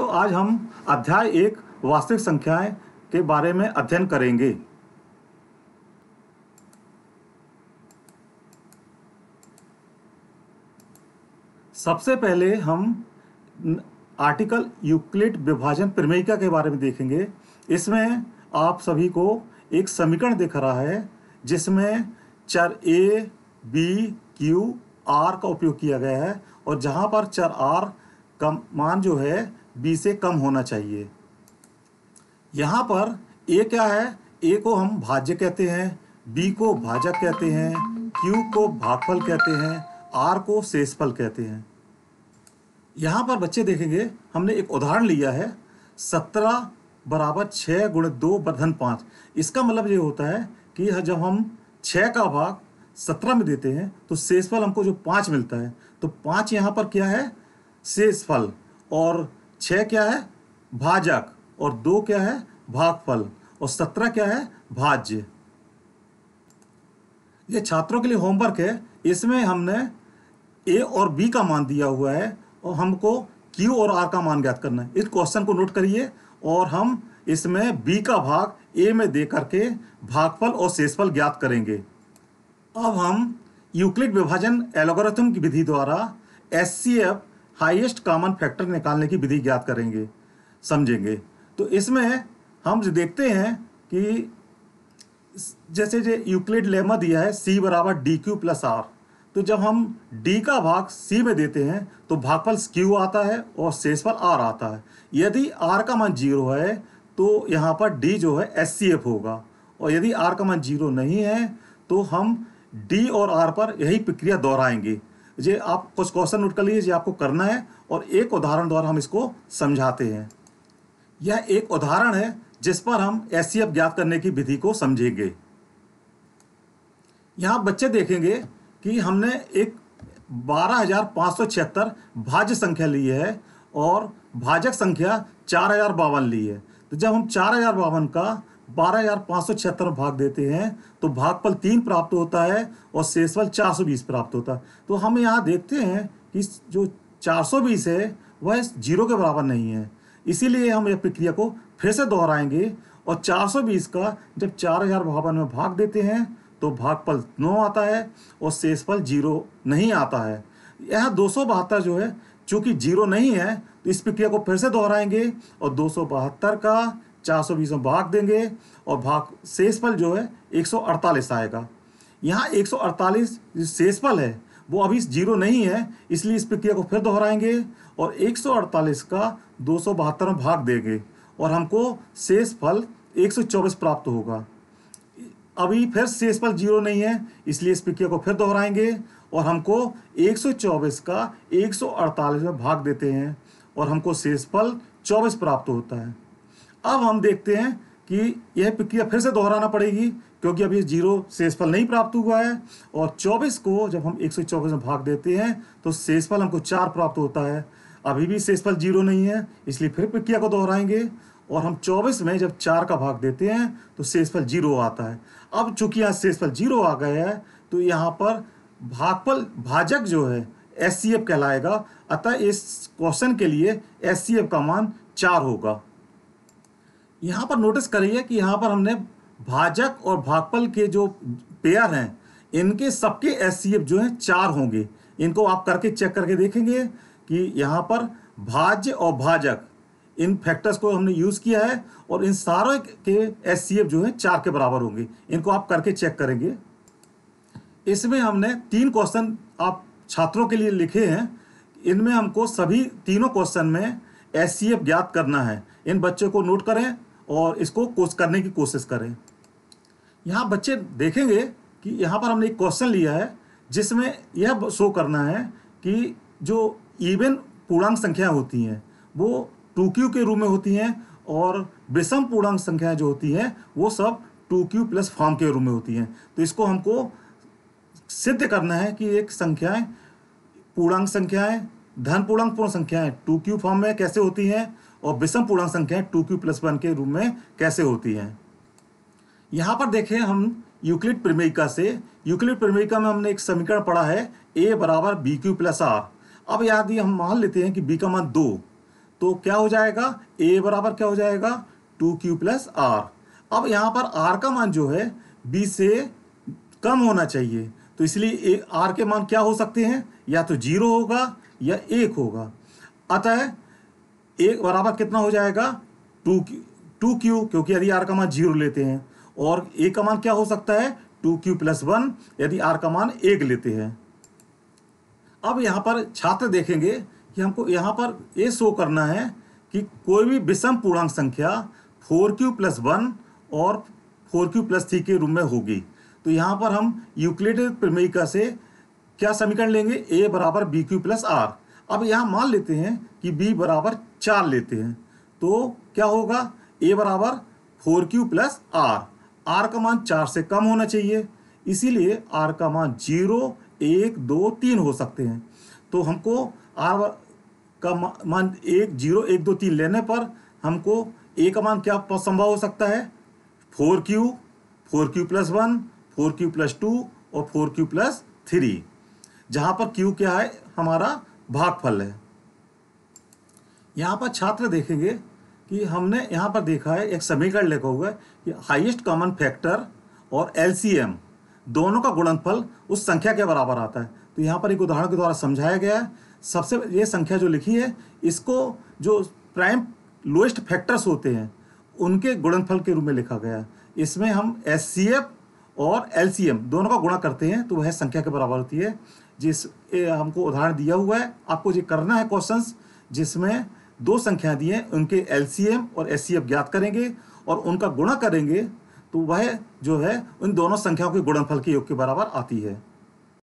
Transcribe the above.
बच्चों आज हम अध्याय एक वास्तविक संख्याएं के बारे में अध्ययन करेंगे सबसे पहले हम आर्टिकल यूक्लिड विभाजन प्रमेयिका के बारे में देखेंगे इसमें आप सभी को एक समीकरण दिख रहा है जिसमें चर ए बी क्यू आर का उपयोग किया गया है और जहां पर चर आर का मान जो है बी से कम होना चाहिए यहाँ पर ए क्या है ए को हम भाज्य कहते हैं बी को भाजक कहते हैं क्यू को भागफल कहते हैं आर को शेषफल कहते हैं यहाँ पर बच्चे देखेंगे हमने एक उदाहरण लिया है सत्रह बराबर छः गुण दो बधन पाँच इसका मतलब ये होता है कि जब हम छः का भाग सत्रह में देते हैं तो शेषफल हमको जो पाँच मिलता है तो पाँच यहाँ पर क्या है शेषफल और छः क्या है भाजक और दो क्या है भागफल और सत्रह क्या है भाज्य ये छात्रों के लिए होमवर्क है इसमें हमने ए और बी का मान दिया हुआ है और हमको क्यू और आर का मान ज्ञात करना है इस क्वेश्चन को नोट करिए और हम इसमें बी का भाग ए में दे करके भागफल और शेषफल ज्ञात करेंगे अब हम यूक्लिड विभाजन एलोगोरिथम की विधि द्वारा S C F highest common factor निकालने की विधि ज्ञात करेंगे समझेंगे तो इसमें हम देखते हैं कि जैसे जो यूक्लिड लेमा दिया है सी बराबर डी क्यू प्लस आर तो जब हम डी का भाग सी में देते हैं तो भागफल क्यू आता है और शेष पर आर आता है यदि आर का मान जीरो है तो यहाँ पर डी जो है एस सी एफ होगा और यदि आर का मान जीरो नहीं है तो हम डी और आर पर यही प्रक्रिया दोहराएंगे ये आप कुछ क्वेश्चन नोट कर लीजिए आपको करना है और एक उदाहरण द्वारा हम इसको समझाते हैं यह एक उदाहरण है जिस पर हम एस e ज्ञात करने की विधि को समझेंगे यहां बच्चे देखेंगे कि हमने एक बारह भाज्य संख्या ली है और भाजक संख्या चार ली है तो जब हम चार का बारह हजार पाँच सौ छिहत्तर में भाग देते हैं तो भागफल तीन प्राप्त होता है और शेषफल चार सौ बीस प्राप्त होता है तो हम यहाँ देखते हैं कि जो चार सौ बीस है वह जीरो के बराबर नहीं है इसीलिए हम यह प्रक्रिया को फिर से दोहराएंगे और चार सौ बीस का जब चार हजार भवन में भाग देते हैं तो भागफल नौ आता है और शेषफल जीरो नहीं आता है यह दो सौ बहत्तर जो है चूंकि जीरो नहीं है तो इस प्रक्रिया को फिर से दोहराएंगे और दो सौ बहत्तर का 420 में भाग देंगे और भाग शेषफल जो है 148 आएगा यहाँ 148 जो शेषफल है वो अभी जीरो नहीं है इसलिए इस प्रक्रिया को फिर दोहराएंगे और 148 का दो में भाग देंगे और हमको शेष फल प्राप्त होगा अभी फिर शेष फल जीरो नहीं है इसलिए इस प्रक्रिया को फिर दोहराएंगे और हमको 124 का 148 में भाग देते हैं और हमको शेष फल चौबीस प्राप्त होता है अब हम देखते हैं कि यह प्रक्रिया फिर से दोहराना पड़ेगी क्योंकि अब जीरो शेषफल नहीं प्राप्त हुआ है और 24 को जब हम 124 में भाग देते हैं तो शेषफल हमको चार प्राप्त होता है अभी भी शेषफल जीरो नहीं है इसलिए फिर प्रक्रिया को दोहराएंगे और हम 24 में जब चार का भाग देते हैं तो शेषफल जीरो आता है अब चूंकि यहाँ शेषफल जीरो आ गया है तो यहाँ पर भागफल भाजक जो है एस कहलाएगा अतः इस क्वेश्चन के लिए एस का मान चार होगा यहाँ पर नोटिस करिए कि यहाँ पर हमने भाजक और भागपल के जो पेयर हैं इनके सबके एस जो हैं चार होंगे इनको आप करके चेक करके देखेंगे कि यहाँ पर भाज्य और भाजक इन फैक्टर्स को हमने यूज़ किया है और इन सारे के एस जो हैं चार के बराबर होंगे इनको आप करके चेक करेंगे इसमें हमने तीन क्वेश्चन आप छात्रों के लिए लिखे हैं इनमें हमको सभी तीनों क्वेश्चन में एस ज्ञात करना है इन बच्चों को नोट करें और इसको कोस करने की कोशिश करें यहाँ बच्चे देखेंगे कि यहाँ पर हमने एक क्वेश्चन लिया है जिसमें यह शो करना है कि जो इवन पूर्णांक संख्या होती हैं वो टू क्यू के रूप में होती हैं और विषम पूर्णांक संख्याएं जो होती हैं वो सब टू क्यू प्लस फॉर्म के रूप में होती हैं तो इसको हमको सिद्ध करना है कि एक संख्याएं पूर्णांक संख्याएं धन पूर्णांक पूर्ण संख्याएं टू क्यू फॉर्म में कैसे होती हैं और विषम पूर्णांक संख्याएं टू क्यू प्लस वन के रूप में कैसे होती हैं यहाँ पर देखें हम यूक्लिड प्रमेयिका से यूक्लिड प्रमेयिका में हमने एक समीकरण पढ़ा है ए बराबर बी क्यू प्लस आर अब यदि हम मान लेते हैं कि बी का मान दो तो क्या हो जाएगा ए बराबर क्या हो जाएगा टू क्यू प्लस आर अब यहाँ पर आर का मान जो है बी से कम होना चाहिए तो इसलिए आर के मान क्या हो सकते हैं या तो जीरो होगा या एक होगा अतः एक बराबर कितना हो जाएगा टू टू क्यू क्योंकि यदि आर का मान जीरो लेते हैं और एक का मान क्या हो सकता है टू क्यू प्लस वन यदि आर का मान एक लेते हैं अब यहाँ पर छात्र देखेंगे कि हमको यहाँ पर ये शो करना है कि कोई भी विषम पूर्णांक संख्या फोर क्यू प्लस वन और फोर क्यू प्लस थ्री के रूम में होगी तो यहाँ पर हम यूक्लिड प्रमेयिका से क्या समीकरण लेंगे ए बराबर बी क्यू प्लस आर अब यहाँ मान लेते हैं कि बी बराबर चार लेते हैं तो क्या होगा ए बराबर four Q plus R R का मान चार से कम होना चाहिए इसीलिए आर का मान जीरो एक दो तीन हो सकते हैं तो हमको आर का मान एक जीरो एक दो तीन लेने पर हमको ए का मान क्या संभव हो सकता है four Q four Q plus one four Q plus two और फोर क्यू प्लस थ्री जहां पर क्यू क्या है हमारा भागफल है यहाँ पर छात्र देखेंगे कि हमने यहाँ पर देखा है एक समीकरण लिखा हुआ है कि हाईएस्ट कॉमन फैक्टर और एलसीएम दोनों का गुणनफल उस संख्या के बराबर आता है तो यहाँ पर एक उदाहरण के द्वारा समझाया गया है सबसे ये संख्या जो लिखी है इसको जो प्राइम लोएस्ट फैक्टर्स होते हैं उनके गुणनफल के रूप में लिखा गया है इसमें हम एस सी एफ और एलसीएम दोनों का गुणा करते हैं तो वह संख्या के बराबर होती है जिस ए, हमको उदाहरण दिया हुआ है आपको ये करना है क्वेश्चन जिसमें दो संख्या दी हैं उनके एल और एस ज्ञात करेंगे और उनका गुणा करेंगे तो वह जो है उन दोनों संख्याओं के गुणनफल के योग के बराबर आती है